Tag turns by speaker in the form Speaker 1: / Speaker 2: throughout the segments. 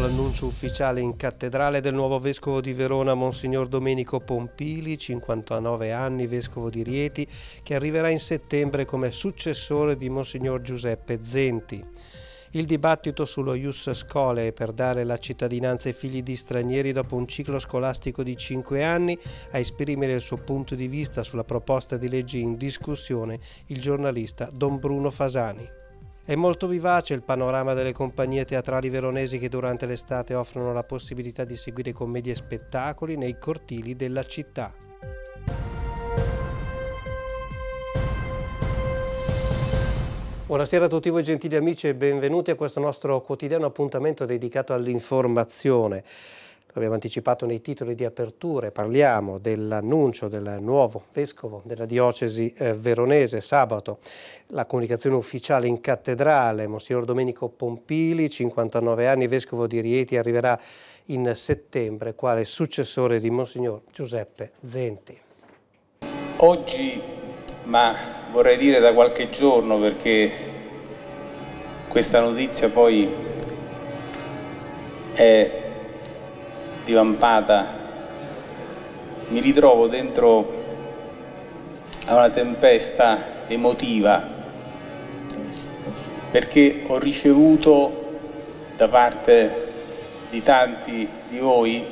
Speaker 1: l'annuncio ufficiale in cattedrale del nuovo vescovo di Verona, Monsignor Domenico Pompili, 59 anni, vescovo di Rieti, che arriverà in settembre come successore di Monsignor Giuseppe Zenti. Il dibattito sullo Ius Scole per dare la cittadinanza ai figli di stranieri dopo un ciclo scolastico di 5 anni a esprimere il suo punto di vista sulla proposta di legge in discussione il giornalista Don Bruno Fasani. È molto vivace il panorama delle compagnie teatrali veronesi che durante l'estate offrono la possibilità di seguire commedie e spettacoli nei cortili della città. Buonasera a tutti voi gentili amici e benvenuti a questo nostro quotidiano appuntamento dedicato all'informazione abbiamo anticipato nei titoli di apertura, parliamo dell'annuncio del nuovo vescovo della diocesi eh, veronese sabato, la comunicazione ufficiale in cattedrale, Monsignor Domenico Pompili, 59 anni, vescovo di Rieti, arriverà in settembre quale successore di Monsignor Giuseppe Zenti.
Speaker 2: Oggi, ma vorrei dire da qualche giorno perché questa notizia poi è divampata, mi ritrovo dentro a una tempesta emotiva perché ho ricevuto da parte di tanti di voi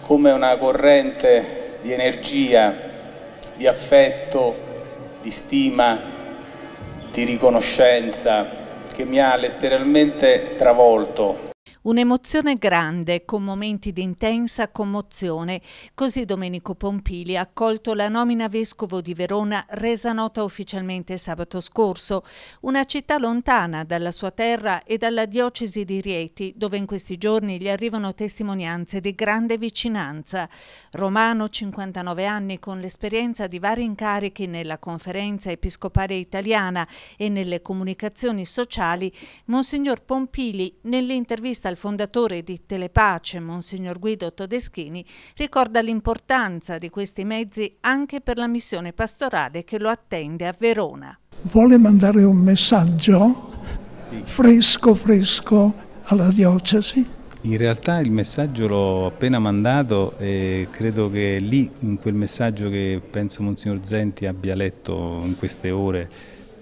Speaker 2: come una corrente di energia, di affetto, di stima, di riconoscenza che mi ha letteralmente travolto
Speaker 3: Un'emozione grande, con momenti di intensa commozione. Così Domenico Pompili ha accolto la nomina vescovo di Verona, resa nota ufficialmente sabato scorso. Una città lontana dalla sua terra e dalla diocesi di Rieti, dove in questi giorni gli arrivano testimonianze di grande vicinanza. Romano, 59 anni, con l'esperienza di vari incarichi nella conferenza episcopale italiana e nelle comunicazioni sociali, Monsignor Pompili, nell'intervista il fondatore di Telepace, Monsignor Guido Todeschini, ricorda l'importanza di questi mezzi anche per la missione pastorale che lo attende a Verona. Vuole
Speaker 2: mandare un messaggio sì. fresco, fresco alla diocesi? In realtà il messaggio l'ho appena mandato e credo che lì, in quel messaggio che penso Monsignor Zenti abbia letto in queste ore,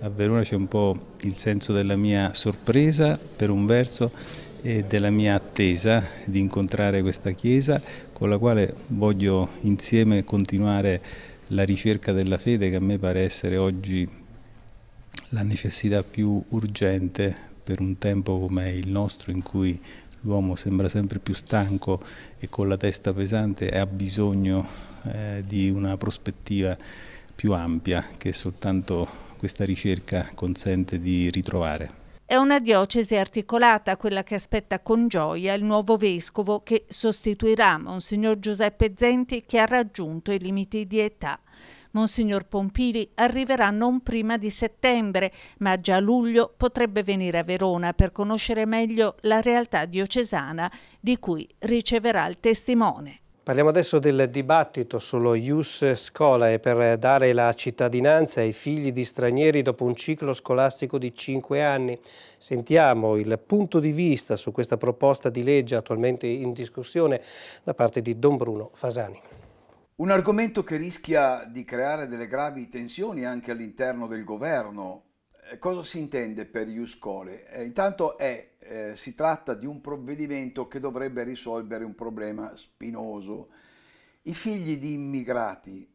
Speaker 2: a Verona c'è un po' il senso della mia sorpresa per un verso e della mia attesa di incontrare questa Chiesa con la quale voglio insieme continuare la ricerca della fede che a me pare essere oggi la necessità più urgente per un tempo come il nostro in cui l'uomo sembra sempre più stanco e con la testa pesante e ha bisogno eh, di una prospettiva più ampia che soltanto questa ricerca consente di ritrovare.
Speaker 3: È una diocesi articolata, quella che aspetta con gioia il nuovo vescovo che sostituirà Monsignor Giuseppe Zenti che ha raggiunto i limiti di età. Monsignor Pompili arriverà non prima di settembre, ma già a luglio potrebbe venire a Verona per conoscere meglio la realtà diocesana di cui riceverà il testimone.
Speaker 1: Parliamo adesso del dibattito sullo Ius Scola e per dare la cittadinanza ai figli di stranieri dopo un ciclo scolastico di 5 anni. Sentiamo il punto di vista su questa proposta di legge attualmente in discussione da parte di Don Bruno Fasani.
Speaker 2: Un argomento che rischia di creare delle gravi tensioni anche all'interno del governo. Eh, cosa si intende per Ius Scolae? Eh, intanto è eh, si tratta di un provvedimento che dovrebbe risolvere un problema spinoso. I figli di immigrati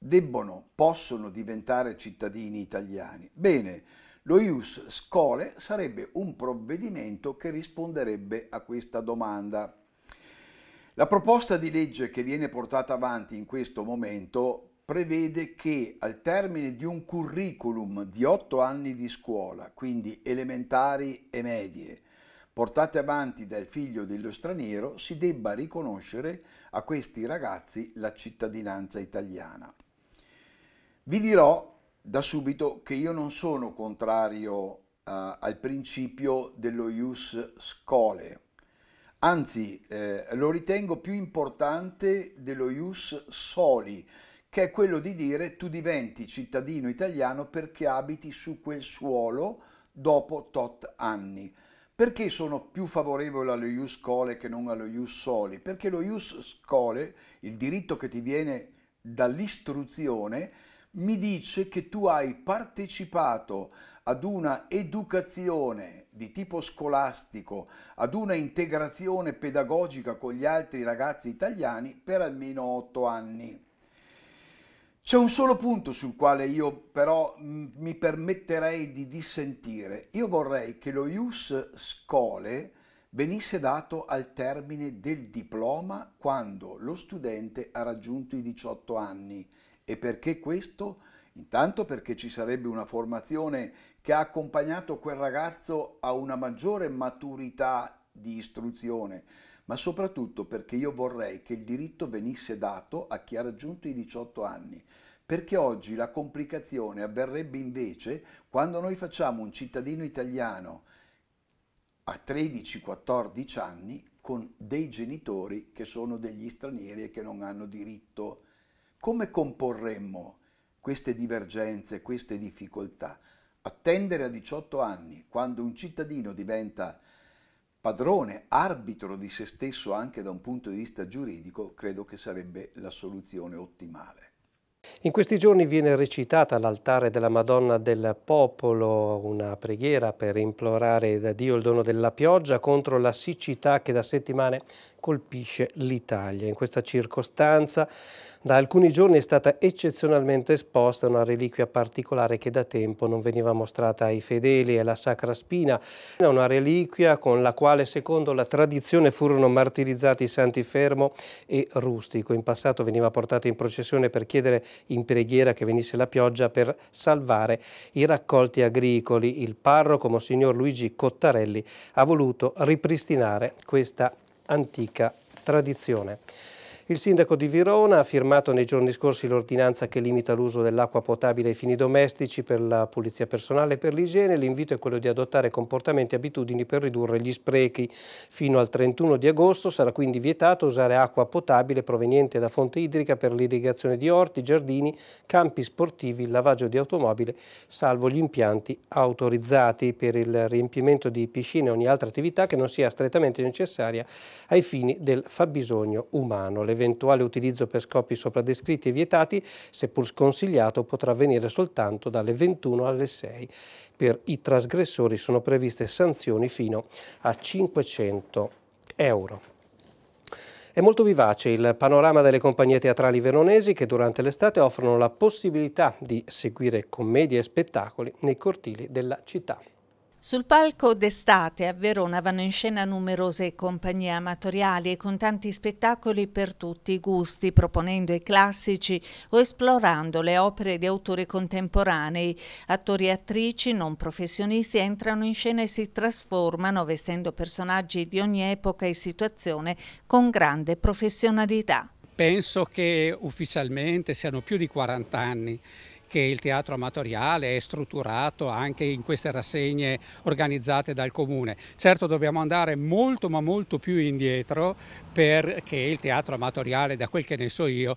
Speaker 2: debbono, possono diventare cittadini italiani. Bene, lo Ius Scole sarebbe un provvedimento che risponderebbe a questa domanda. La proposta di legge che viene portata avanti in questo momento prevede che al termine di un curriculum di otto anni di scuola, quindi elementari e medie, portate avanti dal figlio dello straniero, si debba riconoscere a questi ragazzi la cittadinanza italiana. Vi dirò da subito che io non sono contrario uh, al principio dello ius scole, anzi eh, lo ritengo più importante dello ius soli, che è quello di dire tu diventi cittadino italiano perché abiti su quel suolo dopo tot anni. Perché sono più favorevole allo ius cole che non allo ius soli? Perché lo ius cole, il diritto che ti viene dall'istruzione, mi dice che tu hai partecipato ad una educazione di tipo scolastico, ad una integrazione pedagogica con gli altri ragazzi italiani per almeno otto anni. C'è un solo punto sul quale io però mm, mi permetterei di dissentire. Io vorrei che lo ius scole venisse dato al termine del diploma quando lo studente ha raggiunto i 18 anni. E perché questo? Intanto perché ci sarebbe una formazione che ha accompagnato quel ragazzo a una maggiore maturità di istruzione, ma soprattutto perché io vorrei che il diritto venisse dato a chi ha raggiunto i 18 anni, perché oggi la complicazione avverrebbe invece quando noi facciamo un cittadino italiano a 13-14 anni con dei genitori che sono degli stranieri e che non hanno diritto. Come comporremmo queste divergenze, queste difficoltà? Attendere a 18 anni, quando un cittadino diventa padrone, arbitro di se stesso anche da un punto di vista giuridico, credo che sarebbe la soluzione ottimale.
Speaker 1: In questi giorni viene recitata all'altare della Madonna del Popolo una preghiera per implorare da Dio il dono della pioggia contro la siccità che da settimane colpisce l'Italia. In questa circostanza da alcuni giorni è stata eccezionalmente esposta una reliquia particolare che da tempo non veniva mostrata ai fedeli, è la Sacra Spina, una reliquia con la quale secondo la tradizione furono martirizzati Santi Fermo e Rustico. In passato veniva portata in processione per chiedere in preghiera che venisse la pioggia per salvare i raccolti agricoli. Il parroco, Monsignor Luigi Cottarelli, ha voluto ripristinare questa antica tradizione. Il sindaco di Virona ha firmato nei giorni scorsi l'ordinanza che limita l'uso dell'acqua potabile ai fini domestici per la pulizia personale e per l'igiene. L'invito è quello di adottare comportamenti e abitudini per ridurre gli sprechi. Fino al 31 di agosto sarà quindi vietato usare acqua potabile proveniente da fonte idrica per l'irrigazione di orti, giardini, campi sportivi, lavaggio di automobile, salvo gli impianti autorizzati per il riempimento di piscine e ogni altra attività che non sia strettamente necessaria ai fini del fabbisogno umano. Le eventuale utilizzo per scopi sopradescritti e vietati, seppur sconsigliato, potrà avvenire soltanto dalle 21 alle 6. Per i trasgressori sono previste sanzioni fino a 500 euro. È molto vivace il panorama delle compagnie teatrali veronesi che durante l'estate offrono la possibilità di seguire commedie e spettacoli nei cortili della città.
Speaker 3: Sul palco d'estate a Verona vanno in scena numerose compagnie amatoriali e con tanti spettacoli per tutti i gusti, proponendo i classici o esplorando le opere di autori contemporanei. Attori e attrici non professionisti entrano in scena e si trasformano vestendo personaggi di ogni epoca e situazione con grande professionalità.
Speaker 4: Penso che ufficialmente siano più di 40 anni che il teatro amatoriale è strutturato anche in queste rassegne organizzate dal comune. Certo dobbiamo andare molto ma molto più indietro perché il teatro amatoriale, da quel che ne so io,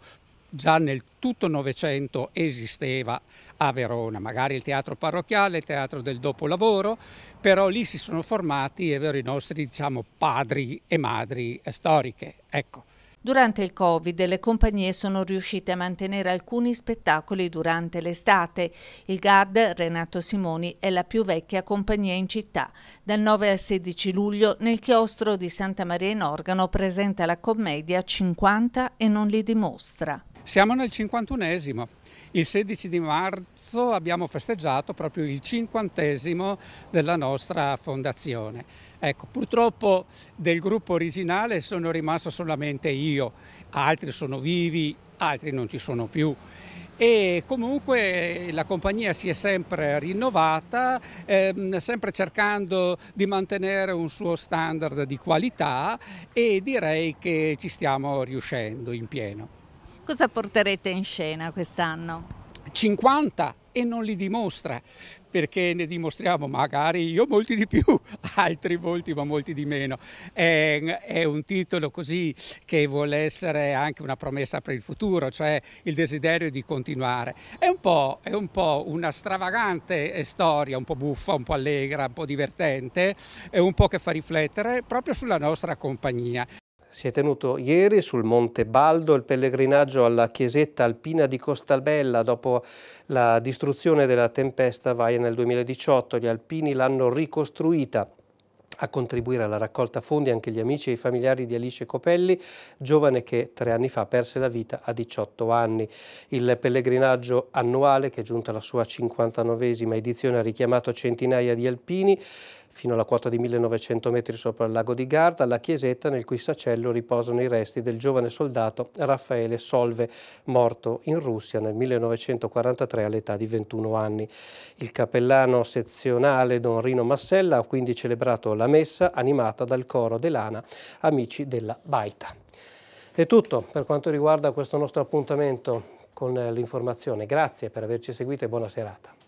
Speaker 4: già nel tutto Novecento esisteva a Verona, magari il teatro parrocchiale, il teatro del dopolavoro, però lì si sono formati, è vero, i nostri diciamo, padri e madri storiche. Ecco.
Speaker 3: Durante il Covid le compagnie sono riuscite a mantenere alcuni spettacoli durante l'estate. Il GAD Renato Simoni è la più vecchia compagnia in città. Dal 9 al 16 luglio nel chiostro di Santa Maria in Organo presenta la commedia 50 e non li dimostra. Siamo
Speaker 4: nel 51esimo. Il 16 di marzo abbiamo festeggiato proprio il 50 esimo della nostra fondazione. Ecco, purtroppo del gruppo originale sono rimasto solamente io, altri sono vivi, altri non ci sono più. E comunque eh, la compagnia si è sempre rinnovata, ehm, sempre cercando di mantenere un suo standard di qualità e direi che ci stiamo riuscendo in pieno.
Speaker 3: Cosa porterete in scena quest'anno?
Speaker 4: 50 e non li dimostra perché ne dimostriamo magari io molti di più, altri molti ma molti di meno. È, è, un titolo così che vuole essere anche una promessa per il futuro, cioè il desiderio di continuare. È un po', è un po una stravagante eh, storia, un po' buffa, un po' allegra, un po' divertente, è un po' che fa riflettere proprio sulla nostra compagnia.
Speaker 1: Si è tenuto ieri sul Monte Baldo il pellegrinaggio alla chiesetta alpina di Costalbella dopo la distruzione della tempesta Vaia nel 2018. Gli alpini l'hanno ricostruita a contribuire alla raccolta fondi anche gli amici e i familiari di Alice Copelli, giovane che tre anni fa perse la vita a 18 anni. Il pellegrinaggio annuale, che è giunta alla sua 59esima edizione, ha richiamato centinaia di alpini fino alla quota di 1900 metri sopra il lago di Garda, la chiesetta nel cui sacello riposano i resti del giovane soldato Raffaele Solve, morto in Russia nel 1943 all'età di 21 anni. Il cappellano sezionale Don Rino Massella ha quindi celebrato la messa animata dal coro Delana, amici della Baita. È tutto per quanto riguarda questo nostro appuntamento con l'informazione. Grazie per averci seguito e buona serata.